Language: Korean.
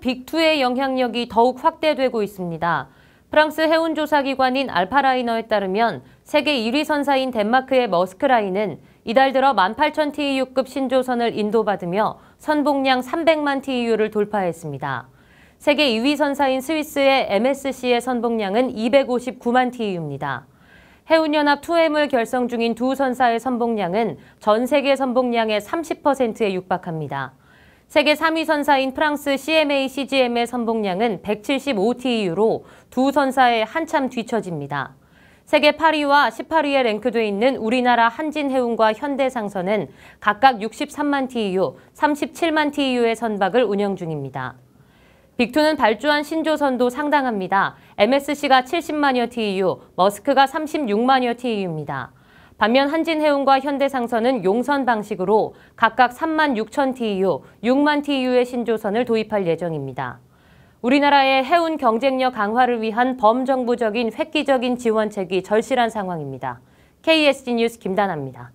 빅2의 영향력이 더욱 확대되고 있습니다. 프랑스 해운조사기관인 알파라이너에 따르면 세계 1위 선사인 덴마크의 머스크라인은 이달 들어 18,000TEU급 신조선을 인도받으며 선복량 300만 TEU를 돌파했습니다. 세계 2위 선사인 스위스의 MSC의 선복량은 259만 TEU입니다. 해운연합 2M을 결성 중인 두 선사의 선복량은 전 세계 선복량의 30%에 육박합니다. 세계 3위 선사인 프랑스 CMA CGM의 선봉량은 175TEU로 두 선사에 한참 뒤처집니다. 세계 8위와 18위에 랭크돼 있는 우리나라 한진해운과 현대상선은 각각 63만 TEU, 37만 TEU의 선박을 운영 중입니다. 빅2는 발주한 신조선도 상당합니다. MSC가 70만여 TEU, 머스크가 36만여 TEU입니다. 반면 한진해운과 현대상선은 용선 방식으로 각각 3만 6천 TEU, 6만 TEU의 신조선을 도입할 예정입니다. 우리나라의 해운 경쟁력 강화를 위한 범정부적인 획기적인 지원책이 절실한 상황입니다. KSG 뉴스 김다나입니다.